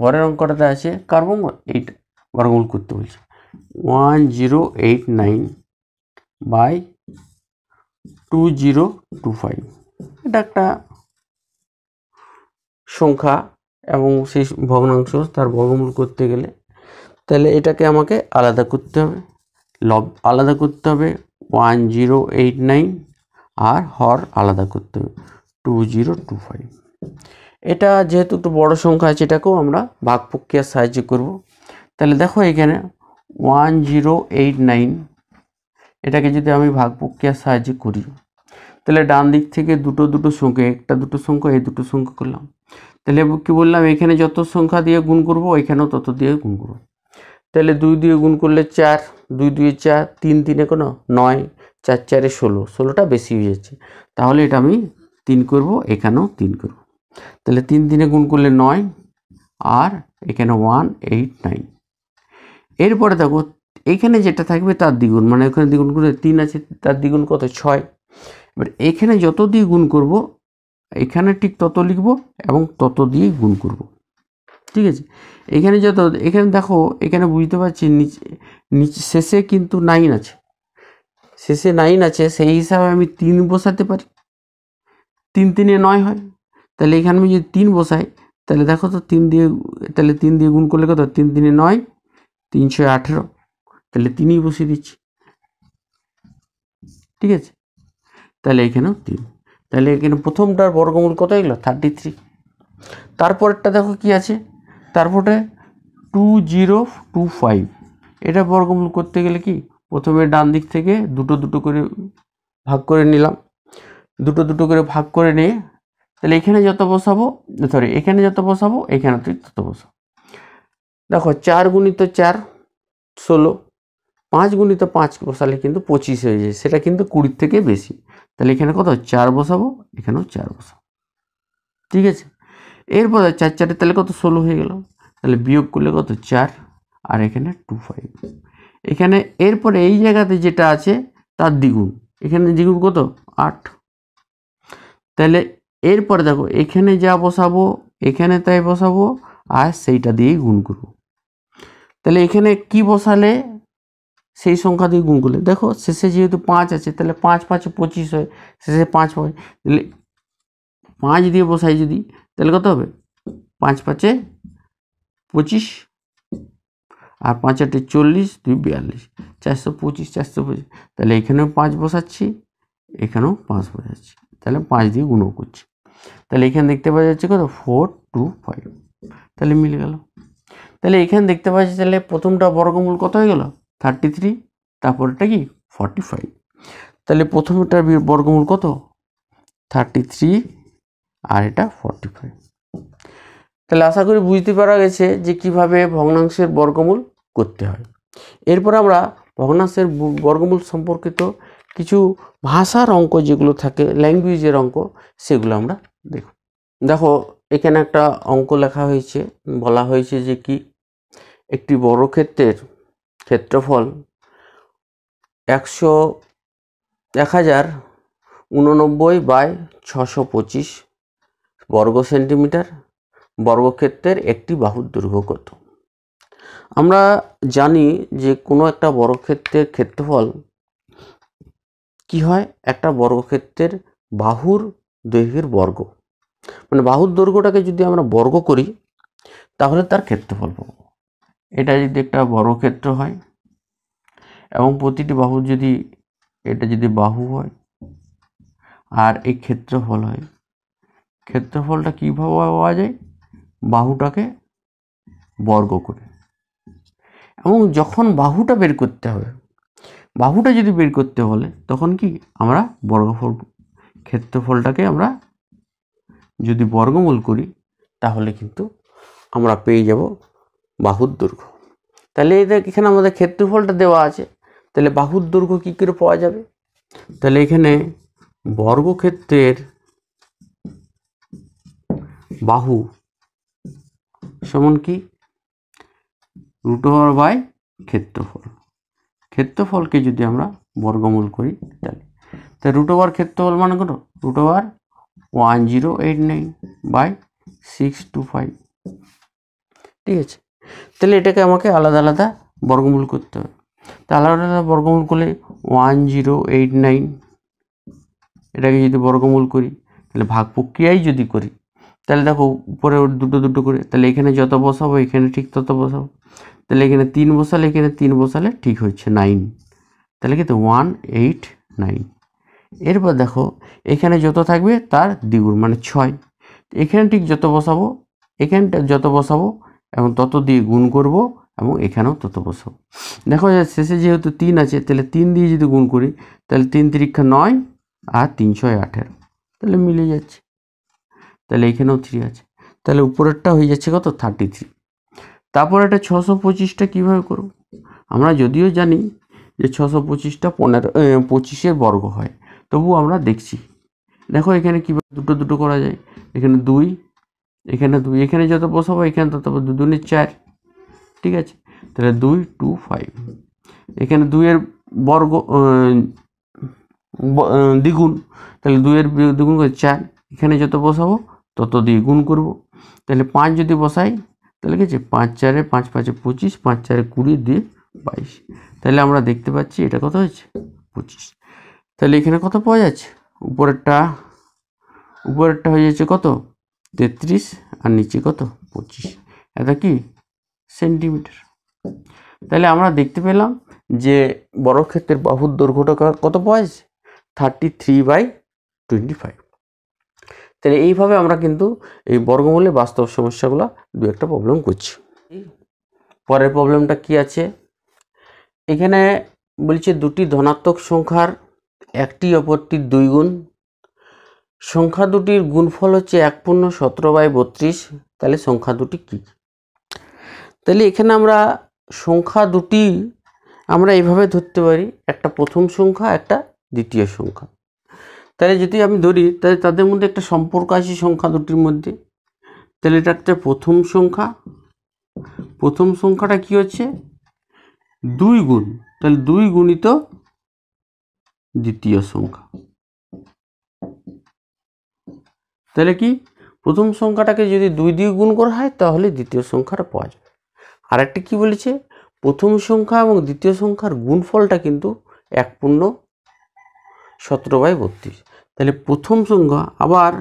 পরের অঙ্কটাতে আছে কার্বন এইটা বর্গমূল করতে বলছে one zero eight nine by two zero two five এটা একটা সংখ্যা এবং সেই ভগ্নাংশ তার বর্গমূল করতে গেলে তাহলে এটাকে আমাকে আলাদা করতে হবে লব আলাদা করতে হবে ওয়ান জিরো এইট নাইন আর হর আলাদা করতে হবে টু জিরো টু ফাইভ এটা যেহেতু একটু বড়ো সংখ্যা আছে এটাকেও আমরা বাক প্রক্রিয়ার সাহায্য করবো তাহলে দেখো এখানে ওয়ান জিরো এইট নাইন এটাকে যদি আমি ভাগ প্রক্রিয়ার সাহায্যে করি তাহলে ডান দিক থেকে দুটো দুটো সংখ্যা একটা দুটো সংখ্যা এই দুটো সংখ্যা করলাম তাহলে কি বললাম এখানে যত সংখ্যা দিয়ে গুণ করব এখানেও তত দিয়ে গুণ করব তাহলে দুই দিয়ে গুণ করলে চার দুই দুই চার তিন তিনে কোনো নয় চার চারে ষোলো ষোলোটা বেশি হয়ে যাচ্ছে তাহলে এটা আমি তিন করব এখানেও তিন করব তাহলে তিন দিনে গুণ করলে নয় আর এখানে ওয়ান এইট নাইন এরপরে দেখো এখানে যেটা থাকবে তার দ্বিগুণ মানে ওখানে দ্বিগুণ করে তিন আছে তার দ্বিগুণ কত ছয় এবার এখানে যত দিয়ে গুণ করব এখানে ঠিক তত লিখব এবং তত দিয়ে গুণ করব ঠিক আছে এখানে যত এখানে দেখো এখানে বুঝতে পারছি নিচে নিচে শেষে কিন্তু নাইন আছে শেষে নাইন আছে সেই হিসাবে আমি তিন বসাতে পারি তিন তিনে নয় হয় তাহলে এখানে আমি যদি তিন বসাই তাহলে দেখো তো তিন দিয়ে তাহলে তিন দিয়ে গুণ করলে কত তিন তিনে নয় তিনশো আঠেরো তাহলে তিনই বসিয়ে দিচ্ছি ঠিক আছে তাহলে এখানেও তিন তাহলে এখানে প্রথমটার বর্গমূল কত এগুলো থার্টি থ্রি তারপরেরটা দেখো কি আছে তারপরে টু জিরো টু ফাইভ এটা বর্গমূল করতে গেলে কি প্রথমে ডান দিক থেকে দুটো দুটো করে ভাগ করে নিলাম দুটো দুটো করে ভাগ করে নিয়ে তাহলে এখানে যত বসাবো সরি এখানে যত বসাবো এখানে তুই তত বসাবো দেখো চার গুণিত চার ষোলো পাঁচ গুণিত পাঁচ বসালে কিন্তু পঁচিশ হয়ে যায় সেটা কিন্তু কুড়ির থেকে বেশি তাহলে এখানে কত চার বসাবো এখানেও চার বসাবো ঠিক আছে এরপর চার চারের তাহলে কত ষোলো হয়ে গেল তাহলে বিয়োগ করলে কত চার আর এখানে টু ফাইভ এখানে এরপরে এই জায়গাতে যেটা আছে তার দ্বিগুণ এখানে দ্বিগুণ কত আট তাহলে এরপরে দেখো এখানে যা বসাবো এখানে তাই বসাবো আর সেইটা দিয়েই গুণ করব তাহলে এখানে কি বসালে সেই সংখ্যা দিয়ে গুণ করলে দেখো শেষে যেহেতু পাঁচ আছে তাহলে পাঁচ পাঁচে পঁচিশ হয় শেষে পাঁচ হয় তাহলে পাঁচ দিয়ে বসাই যদি তাহলে কত হবে পাঁচ পাঁচে পঁচিশ আর পাঁচ আটে চল্লিশ দুই বিয়াল্লিশ চারশো পঁচিশ চারশো পঁচিশ তাহলে এখানেও পাঁচ বসাচ্ছি এখানেও পাঁচ বসাচ্ছি তাহলে পাঁচ দিয়ে গুণও করছি তাহলে এখানে দেখতে পাওয়া যাচ্ছে কত ফোর টু ফাইভ তাহলে মিলে গেল তাহলে এখানে দেখতে পাচ্ছি তাহলে প্রথমটা বর্গমূল কত হয়ে গেল থার্টি থ্রি তারপরটা কি ফর্টি ফাইভ তাহলে প্রথমটার বর্গমূল কত থার্টি থ্রি আর এটা ফর্টি ফাইভ তাহলে আশা করি বুঝতে পারা গেছে যে কিভাবে ভগ্নাংশের বর্গমূল করতে হয় এরপর আমরা ভগ্নাংশের বর্গমূল সম্পর্কিত কিছু ভাষার অঙ্ক যেগুলো থাকে ল্যাঙ্গুয়েজের অঙ্ক সেগুলো আমরা দেখো দেখো এখানে একটা অঙ্ক লেখা হয়েছে বলা হয়েছে যে কি একটি বড় ক্ষেত্রের ক্ষেত্রফল একশো এক হাজার উননব্বই বাই ছশো পঁচিশ বর্গ সেন্টিমিটার বর্গক্ষেত্রের একটি বাহুর দৈর্ঘ্য কত আমরা জানি যে কোনো একটা বর্গক্ষেত্রের ক্ষেত্রফল কি হয় একটা বর্গক্ষেত্রের বাহুর দৈর্ঘ্যের বর্গ মানে বাহুর দৈর্ঘ্যটাকে যদি আমরা বর্গ করি তাহলে তার ক্ষেত্রফল পাবো এটা যদি একটা বর্গক্ষেত্র হয় এবং প্রতিটি বাহু যদি এটা যদি বাহু হয় আর এই ক্ষেত্রফল হয় ক্ষেত্রফলটা কীভাবে পাওয়া যায় বাহুটাকে বর্গ করে এবং যখন বাহুটা বের করতে হবে বাহুটা যদি বের করতে হলে তখন কি আমরা বর্গফল ক্ষেত্রফলটাকে আমরা যদি বর্গমূল করি তাহলে কিন্তু আমরা পেয়ে যাব বাহুর দৈর্ঘ্য তাহলে এটা এখানে আমাদের ক্ষেত্রফলটা দেওয়া আছে তাহলে বাহুর দৈর্ঘ্য কী করে পাওয়া যাবে তাহলে এখানে বর্গক্ষেত্রের বাহু সমান কি রুট ওভার বাই ক্ষেত্রফল ক্ষেত্রফলকে যদি আমরা বর্গমূল করি তাহলে তাই রুট ওভার ক্ষেত্রফল মানে কত root over one zero eight nine by six two five ঠিক আছে তাহলে এটাকে আমাকে আলাদা আলাদা বর্গমূল করতে হবে তা আলাদা আলাদা বর্গমূল করলে ওয়ান জিরো এইট নাইন এটাকে যদি বর্গমূল করি তাহলে ভাগ প্রক্রিয়াই যদি করি তাহলে দেখো উপরে দুটো দুটো করে তাহলে এখানে যত বসাবো এখানে ঠিক তত বসাবো তাহলে এখানে তিন বসালে এখানে তিন বসালে ঠিক হচ্ছে নাইন তাহলে কিন্তু ওয়ান এইট নাইন এরপর দেখো এখানে যত থাকবে তার দ্বিগুণ মানে ছয় এখানে ঠিক যত বসাবো এখানটা যত বসাবো এবং তত দিয়ে গুণ করব এবং এখানেও তত বসাবো দেখো শেষে যেহেতু তিন আছে তাহলে তিন দিয়ে যদি গুণ করি তাহলে তিন তিরিক্ষা নয় আর তিন ছয় আঠেরো তাহলে মিলে যাচ্ছে তাহলে এখানেও থ্রি আছে তাহলে উপরেরটা হয়ে যাচ্ছে কত থার্টি থ্রি তারপর এটা ছশো পঁচিশটা কীভাবে করব আমরা যদিও জানি যে ছশো পঁচিশটা পনেরো পঁচিশের বর্গ হয় তবুও আমরা দেখছি দেখো এখানে কীভাবে দুটো দুটো করা যায় এখানে দুই এখানে দুই এখানে যত বসাবো এখানে তত দু দুনে চার ঠিক আছে তাহলে দুই টু ফাইভ এখানে দুইয়ের বর্গ দ্বিগুণ তাহলে দুইয়ের দ্বিগুণ করে চার এখানে যত বসাবো তত দিয়ে গুণ করবো তাহলে পাঁচ যদি বসাই তাহলে কী পাঁচ চারে পাঁচ পাঁচে পঁচিশ পাঁচ চারে কুড়ি দিয়ে বাইশ তাহলে আমরা দেখতে পাচ্ছি এটা কত হয়েছে পঁচিশ তাহলে এখানে কত পাওয়া যাচ্ছে উপরেরটা উপরেরটা হয়ে যাচ্ছে কত তেত্রিশ আর নিচে কত পঁচিশ এটা কি সেন্টিমিটার তাহলে আমরা দেখতে পেলাম যে বর্গক্ষেত্রের বাহুর দৈর্ঘ্যটা কত পাওয়া যাচ্ছে thirty three by twenty five তাহলে এইভাবে আমরা কিন্তু এই বর্গমূলে বাস্তব সমস্যাগুলো দু একটা প্রবলেম করছি পরের প্রবলেমটা কি আছে এখানে বলছে দুটি ধনাত্মক সংখ্যার একটি অপরটির দুই গুণ সংখ্যা দুটির গুণফল হচ্ছে এক পূর্ণ সতেরো বাই বত্রিশ তাহলে সংখ্যা দুটি কী তাহলে এখানে আমরা সংখ্যা দুটি আমরা এইভাবে ধরতে পারি একটা প্রথম সংখ্যা একটা দ্বিতীয় সংখ্যা তাহলে যদি আমি ধরি তাহলে তাদের মধ্যে একটা সম্পর্ক আছে সংখ্যা দুটির মধ্যে তাহলে এটা একটা প্রথম সংখ্যা প্রথম সংখ্যাটা কি হচ্ছে দুই গুণ তাহলে দুই গুণিত দ্বিতীয় সংখ্যা তাহলে কি প্রথম সংখ্যাটাকে যদি দুই দিয়ে গুণ করা হয় তাহলে দ্বিতীয় সংখ্যাটা পাওয়া যাবে আরেকটি কি বলেছে প্রথম সংখ্যা এবং দ্বিতীয় সংখ্যার গুণফলটা কিন্তু এক পূর্ণ সতেরো বাই বত্রিশ তাহলে প্রথম সংখ্যা আবার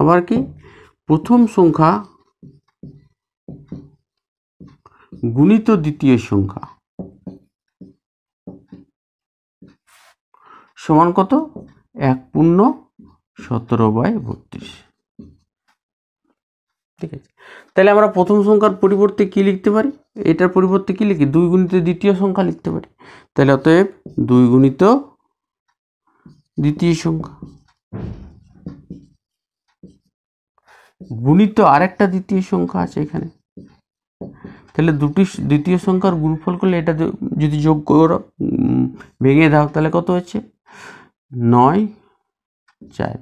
আবার কি প্রথম সংখ্যা গুণিত দ্বিতীয় সংখ্যা সমান কত এক পূর্ণ সতেরো বাই বত্রিশ ঠিক আছে তাহলে আমরা প্রথম সংখ্যার পরিবর্তে কি লিখতে পারি এটার পরিবর্তে কি লিখি দুই গুণিত দ্বিতীয় সংখ্যা লিখতে পারি তাহলে অতএব দুই গুণিত দ্বিতীয় সংখ্যা গুণিত আরেকটা দ্বিতীয় সংখ্যা আছে এখানে তাহলে দুটি দ্বিতীয় সংখ্যার গুণফল করলে এটা যদি যোগ করো ভেঙে দাও তাহলে কত হচ্ছে নয় চার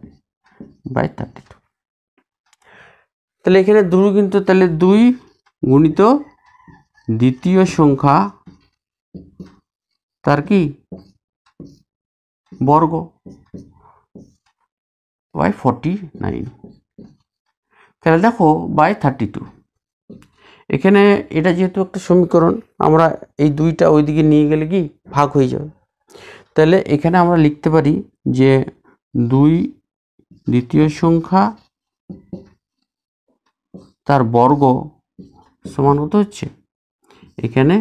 বাই থার্টি টু তাহলে এখানে দুটো কিন্তু তাহলে দুই গুণিত দ্বিতীয় সংখ্যা তার কি বর্গ বাই ফর্টি নাইন তাহলে দেখো বাই থার্টি টু এখানে এটা যেহেতু একটা সমীকরণ আমরা এই দুইটা ওইদিকে নিয়ে গেলে কি ভাগ হয়ে যাবে তাহলে এখানে আমরা লিখতে পারি যে দুই দ্বিতীয় সংখ্যা তার বর্গ সমান কত হচ্ছে এখানে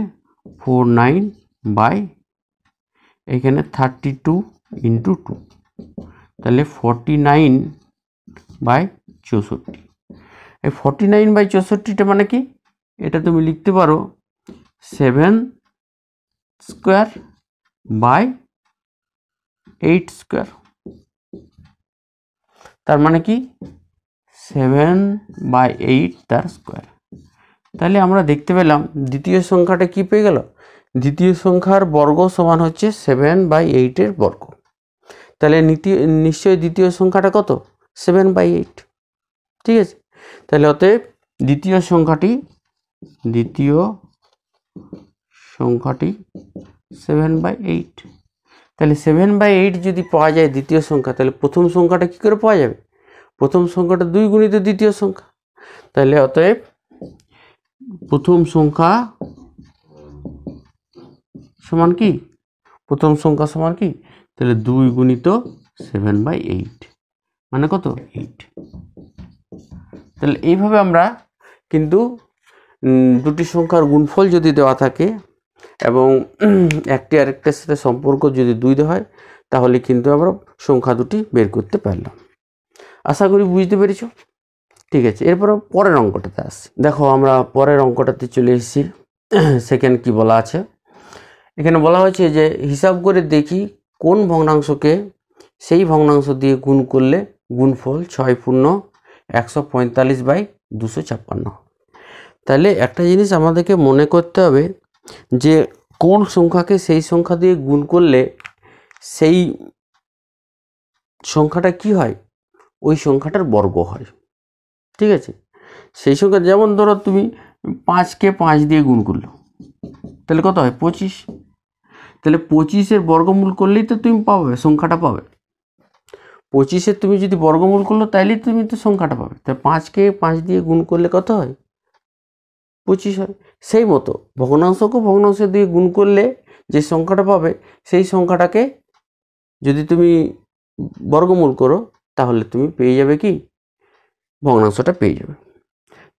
ফোর নাইন বাই এখানে থার্টি টু ইন্টু টু তাহলে ফর্টি নাইন বাই চৌষট্টি এই ফর্টি নাইন বাই চৌষট্টিটা মানে কি এটা তুমি লিখতে পারো seven square by eight square তার মানে কি সেভেন বাই এইট তার স্কোয়ার তাহলে আমরা দেখতে পেলাম দ্বিতীয় সংখ্যাটা কি পেয়ে গেল দ্বিতীয় সংখ্যার বর্গ সমান হচ্ছে সেভেন বাই এইটের বর্গ তাহলে নিশ্চয়ই দ্বিতীয় সংখ্যাটা কত সেভেন বাই এইট ঠিক আছে তাহলে অতএব দ্বিতীয় সংখ্যাটি দ্বিতীয় সংখ্যাটি সেভেন বাই এইট তাহলে সেভেন বাই এইট যদি পাওয়া যায় দ্বিতীয় সংখ্যা তাহলে প্রথম সংখ্যাটা কী করে পাওয়া যাবে প্রথম সংখ্যাটা দুই গুণিত দ্বিতীয় সংখ্যা তাহলে অতএব প্রথম সংখ্যা সমান কি প্রথম সংখ্যা সমান কি তাহলে দুই গুণিত সেভেন বাই এইট মানে কত এইট তাহলে এইভাবে আমরা কিন্তু দুটি সংখ্যার গুণফল যদি দেওয়া থাকে এবং একটি আরেকটার সাথে সম্পর্ক যদি দুই হয় তাহলে কিন্তু আমরা সংখ্যা দুটি বের করতে পারলাম আশা করি বুঝতে পেরেছ ঠিক আছে এরপর পরের অঙ্কটাতে আসি দেখো আমরা পরের অঙ্কটাতে চলে এসেছি সেকেন্ড কি বলা আছে এখানে বলা হয়েছে যে হিসাব করে দেখি কোন ভগ্নাংশকে সেই ভগ্নাংশ দিয়ে গুণ করলে গুণফল ছয় পূর্ণ একশো পঁয়তাল্লিশ বাই দুশো ছাপ্পান্ন তাহলে একটা জিনিস আমাদেরকে মনে করতে হবে যে কোন সংখ্যাকে সেই সংখ্যা দিয়ে গুণ করলে সেই সংখ্যাটা কি হয় ওই সংখ্যাটার বর্গ হয় ঠিক আছে সেই সংখ্যা যেমন ধরো তুমি পাঁচকে পাঁচ দিয়ে গুণ করলো তাহলে কত হয় পঁচিশ তাহলে পঁচিশের বর্গমূল করলেই তো তুমি পাবে সংখ্যাটা পাবে পঁচিশের তুমি যদি বর্গমূল করলো তাইলেই তুমি তো সংখ্যাটা পাবে তাহলে পাঁচকে পাঁচ দিয়ে গুণ করলে কত হয় পঁচিশ হয় সেই মতো ভগ্নাংশকে ভগ্নাংশ দিয়ে গুণ করলে যে সংখ্যাটা পাবে সেই সংখ্যাটাকে যদি তুমি বর্গমূল করো তাহলে তুমি পেয়ে যাবে কি ভগ্নাংশটা পেয়ে যাবে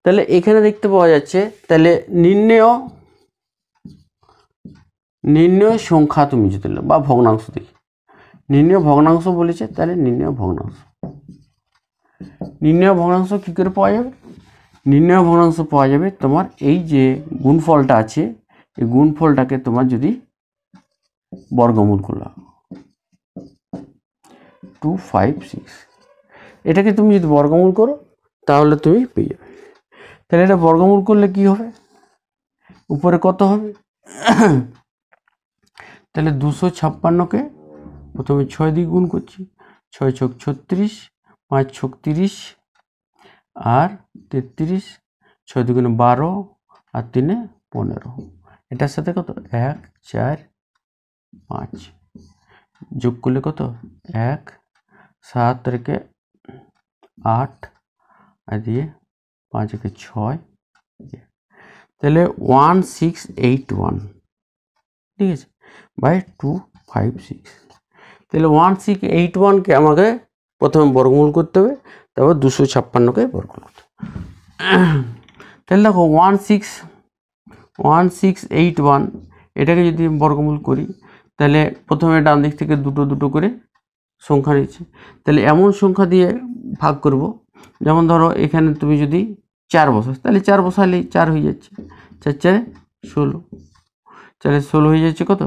তাহলে এখানে দেখতে পাওয়া যাচ্ছে তাহলে নির্ণেয় নির্ণয় সংখ্যা তুমি যদি বা ভগ্নাংশ দেখি নির্ণয় ভগ্নাংশ বলেছে তাহলে নির্ণয় ভগ্নাংশ নির্ণয় ভগ্নাংশ কী করে পাওয়া যাবে নির্ণয় ভগ্নাংশ পাওয়া যাবে তোমার এই যে গুণফলটা আছে এই গুণফলটাকে তোমার যদি বর্গমূল করলাম টু ফাইভ সিক্স এটাকে তুমি যদি বর্গমূল করো তাহলে তুমি পেয়ে যাবে তাহলে এটা বর্গমূল করলে কি হবে উপরে কত হবে তাহলে দুশো ছাপ্পান্নকে প্রথমে ছয় দিক গুণ করছি ছয় ছক ছত্রিশ পাঁচ ছক তিরিশ আর তেত্রিশ ছয় দুগুণে বারো আর তিনে পনেরো এটার সাথে কত এক চার পাঁচ যোগ করলে কত এক সাত রেখে আট আর দিয়ে পাঁচ একে ছয় তাহলে ওয়ান সিক্স এইট ওয়ান ঠিক আছে বাই টু ফাইভ সিক্স তাহলে ওয়ান সিক্স এইট ওয়ানকে আমাকে প্রথমে বর্গমূল করতে হবে তারপর দুশো ছাপ্পান্নকে বর্গ করতে তাহলে দেখো one six one six eight one এটাকে যদি বর্গমূল করি তাহলে প্রথমে ডান দিক থেকে দুটো দুটো করে সংখ্যা নিচ্ছে তাহলে এমন সংখ্যা দিয়ে ভাগ করব যেমন ধরো এখানে তুমি যদি চার বসাস তাহলে চার বসালেই চার হয়ে যাচ্ছে চার চারে ষোলো চারে ষোলো হয়ে যাচ্ছে কত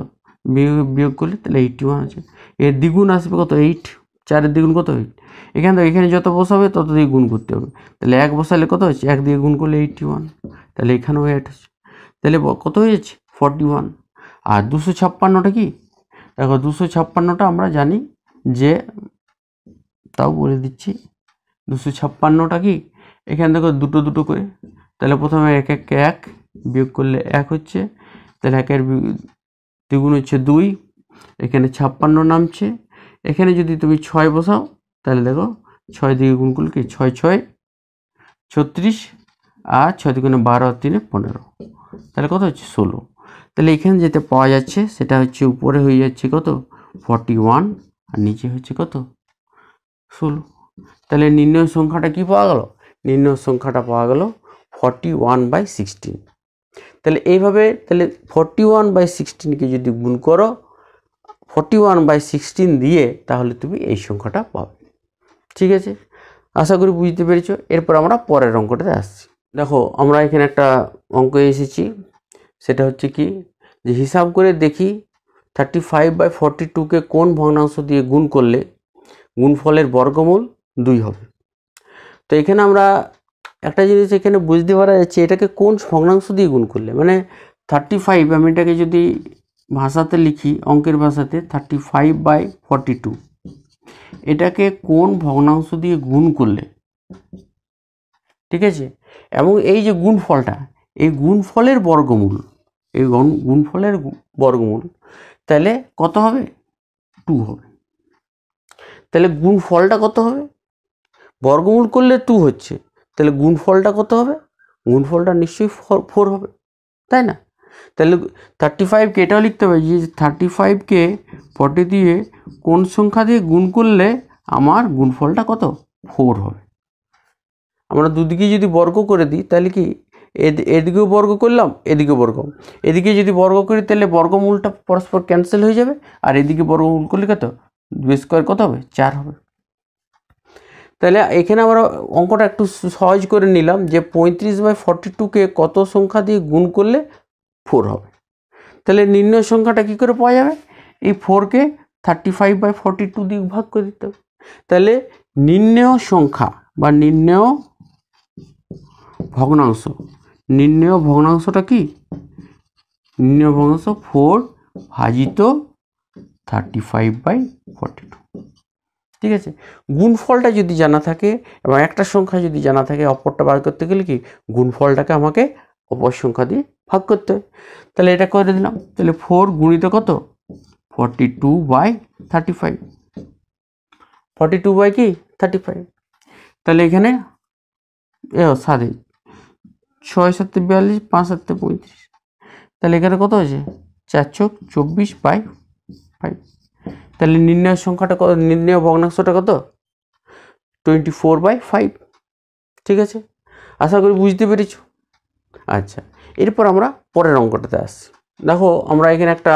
বিয়োগ বিয়োগ করলে তাহলে এইটটি ওয়ান আছে এর দ্বিগুণ আসবে কত এইট চারের দ্বিগুণ কত এইট এখান থেকে এখানে যত বসাবে তত দিয়ে গুণ করতে হবে তাহলে এক বসালে কত হচ্ছে এক দিয়ে গুণ করলে এইটটি ওয়ান তাহলে এখানেও অ্যাড হচ্ছে তাহলে কত হয়েছে ফর্টি ওয়ান আর দুশো ছাপ্পান্নটা কি দেখো দুশো ছাপ্পান্নটা আমরা জানি যে তাও বলে দিচ্ছি দুশো ছাপ্পান্নটা কি এখান থেকে দুটো দুটো করে তাহলে প্রথমে এক এক এক বিয়োগ করলে এক হচ্ছে তাহলে একের দ্বিগুণ হচ্ছে দুই এখানে ছাপ্পান্ন নামছে এখানে যদি তুমি ছয় বসাও তাহলে দেখো ছয় দিকে গুণ করলে কি ছয় ছয় ছত্রিশ আর ছয় দিকে বারো আর তিনে পনেরো তাহলে কত হচ্ছে ষোলো তাহলে এখানে যেটা পাওয়া যাচ্ছে সেটা হচ্ছে উপরে হয়ে যাচ্ছে কত ফর্টি ওয়ান আর নিচে হচ্ছে কত ষোলো তাহলে নির্ণয় সংখ্যাটা কি পাওয়া গেল নির্ণয় সংখ্যাটা পাওয়া গেল ফর্টি ওয়ান বাই সিক্সটিন তাহলে এইভাবে তাহলে ফর্টি ওয়ান বাই সিক্সটিনকে যদি গুণ করো ফর্টি ওয়ান বাই সিক্সটিন দিয়ে তাহলে তুমি এই সংখ্যাটা পাবে ঠিক আছে আশা করি বুঝতে পেরেছ এরপর আমরা পরের অঙ্কটাতে আসছি দেখো আমরা এখানে একটা অঙ্ক এসেছি সেটা হচ্ছে কি যে হিসাব করে দেখি থার্টি ফাইভ বাই ফর্টি টুকে কোন ভগ্নাংশ দিয়ে গুণ করলে গুণফলের বর্গমূল দুই হবে তো এখানে আমরা একটা জিনিস এখানে বুঝতে পারা যাচ্ছে এটাকে কোন ভগ্নাংশ দিয়ে গুণ করলে মানে থার্টি ফাইভ আমি এটাকে যদি ভাষাতে লিখি অঙ্কের ভাষাতে thirty five by forty two এটাকে কোন ভগ্নাংশ দিয়ে গুণ করলে ঠিক আছে এবং এই যে গুণফলটা এই গুণফলের বর্গমূল এই গুণফলের বর্গমূল তাহলে কত হবে টু হবে তাহলে গুণফলটা কত হবে বর্গমূল করলে টু হচ্ছে তাহলে গুণফলটা কত হবে গুণফলটা নিশ্চয়ই ফোর হবে তাই না তাহলে থার্টি ফাইভকে এটাও লিখতে হবে যে থার্টি ফাইভকে ফর্টি দিয়ে কোন সংখ্যা দিয়ে গুণ করলে আমার গুণফলটা কত ফোর হবে আমরা দুদিকে যদি বর্গ করে দিই তাহলে কি এদিকেও বর্গ করলাম এদিকে বর্গ এদিকে যদি বর্গ করি তাহলে বর্গমূলটা পরস্পর ক্যান্সেল হয়ে যাবে আর এদিকে বর্গমূল করলে কত দু স্কোয়ার কত হবে চার হবে তাহলে এখানে আমরা অঙ্কটা একটু সহজ করে নিলাম যে পঁয়ত্রিশ বাই ফর্টি টুকে কত সংখ্যা দিয়ে গুণ করলে ফোর হবে তাহলে নির্ণয় সংখ্যাটা কী করে পাওয়া যাবে এই ফোরকে thirty five by forty two দিয়ে ভাগ করে দিতে হবে তাহলে নির্ণেয় সংখ্যা বা নির্ণেয় ভগ্নাংশ নির্ণেয় ভগ্নাংশটা কি নির্ণেয় ভগ্নাংশ ফোর ভাজিত thirty five by forty two ঠিক আছে গুণফলটা যদি জানা থাকে এবং একটা সংখ্যা যদি জানা থাকে অপরটা বার করতে গেলে কি গুণফলটাকে আমাকে অপর সংখ্যা দিয়ে ভাগ করতে হয় তাহলে এটা করে দিলাম তাহলে ফোর গুণিত কত forty two by thirty five forty two by কি থার্টি ফাইভ তাহলে এখানে এ সাড়ে ছয় সাতে বিয়াল্লিশ পাঁচ সাতে পঁয়ত্রিশ তাহলে এখানে কত হয়েছে চারশো চব্বিশ বাই ফাইভ তাহলে নির্ণয় সংখ্যাটা কত নির্ণয় ভগ্নাংশটা কত টোয়েন্টি ফোর বাই ফাইভ ঠিক আছে আশা করি বুঝতে পেরেছো আচ্ছা এরপর আমরা পরের অঙ্কটাতে আসছি দেখো আমরা এখানে একটা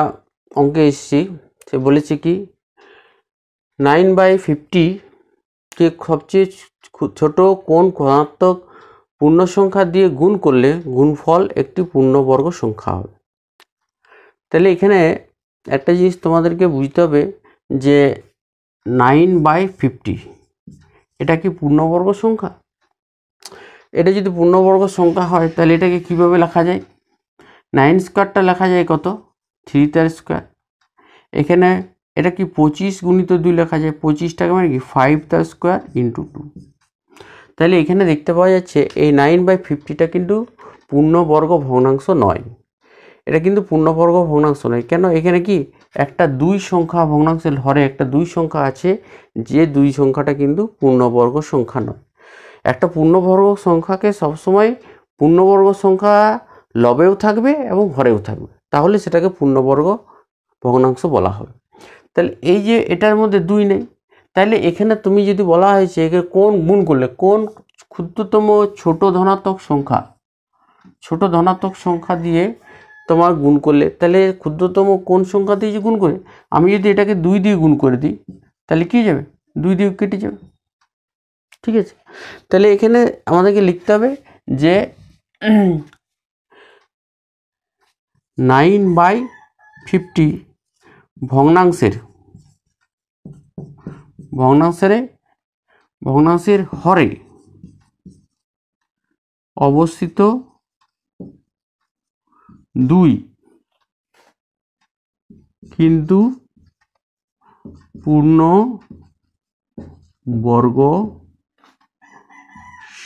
অঙ্কে এসেছি সে বলেছে কি নাইন বাই ফিফটি কে সবচেয়ে ছোট কোন ধনাত্মক পূর্ণ সংখ্যা দিয়ে গুণ করলে গুণফল একটি পূর্ণবর্গ সংখ্যা হবে তাহলে এখানে একটা জিনিস তোমাদেরকে বুঝতে হবে যে নাইন বাই ফিফটি এটা কি পূর্ণবর্গ সংখ্যা এটা যদি পূর্ণবর্গ সংখ্যা হয় তাহলে এটাকে কিভাবে লেখা যায় নাইন স্কোয়ারটা লেখা যায় কত থ্রি তার স্কোয়ার এখানে এটা কি পঁচিশ গুণিত দুই লেখা যায় পঁচিশটাকে মানে কি ফাইভ তার স্কোয়ার ইন্টু টু তাহলে এখানে দেখতে পাওয়া যাচ্ছে এই নাইন বাই ফিফটিটা কিন্তু পূর্ণবর্গ ভগ্নাংশ নয় এটা কিন্তু পূর্ণবর্গ ভগ্নাংশ নয় কেন এখানে কি একটা দুই সংখ্যা ভগ্নাংশের হরে একটা দুই সংখ্যা আছে যে দুই সংখ্যাটা কিন্তু পূর্ণবর্গ সংখ্যা নয় একটা পূর্ণবর্গ সংখ্যাকে সবসময় পূর্ণবর্গ সংখ্যা লবেও থাকবে এবং হরেও থাকবে তাহলে সেটাকে পূর্ণবর্গ ভগ্নাংশ বলা হবে তাহলে এই যে এটার মধ্যে দুই নেই তাহলে এখানে তুমি যদি বলা হয়েছে একে কোন গুণ করলে কোন ক্ষুদ্রতম ছোট ধনাত্মক সংখ্যা ছোট ধনাত্মক সংখ্যা দিয়ে তোমার গুণ করলে তাহলে ক্ষুদ্রতম কোন সংখ্যা দিয়ে গুণ করে আমি যদি এটাকে দুই দিয়ে গুণ করে দিই তাহলে কী যাবে দুই দিয়ে কেটে যাবে ঠিক আছে তাহলে এখানে আমাদেরকে লিখতে হবে যে নাইন বাই ফিফটি ভগ্নাংশের ভগ্নাংশের ভগ্নাংশের হরে অবস্থিত দুই কিন্তু পূর্ণ বর্গ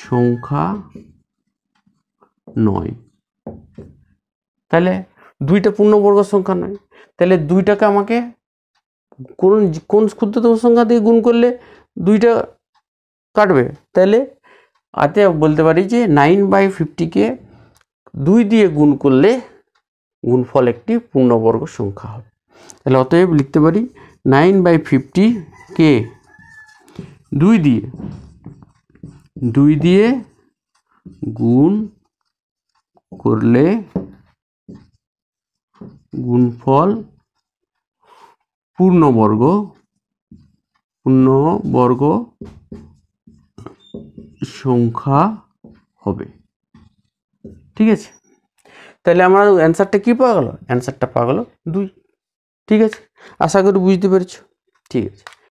সংখ্যা নয় তাহলে দুইটা পূর্ণবর্গ সংখ্যা নয় তাহলে দুইটাকে আমাকে কোন কোন ক্ষুদ্রতম সংখ্যা দিয়ে গুণ করলে দুইটা কাটবে তাহলে আতে বলতে পারি যে নাইন বাই ফিফটিকে দুই দিয়ে গুণ করলে গুণফল একটি পূর্ণবর্গ সংখ্যা হবে তাহলে অতএব লিখতে পারি নাইন বাই ফিফটিকে দুই দিয়ে দুই দিয়ে গুণ করলে গুণফল পূর্ণবর্গ পূর্ণবর্গ সংখ্যা হবে ঠিক আছে তাহলে আমরা অ্যান্সারটা কী পাওয়া গেল অ্যান্সারটা পাওয়া গেল দুই ঠিক আছে আশা করি বুঝতে পেরেছ ঠিক আছে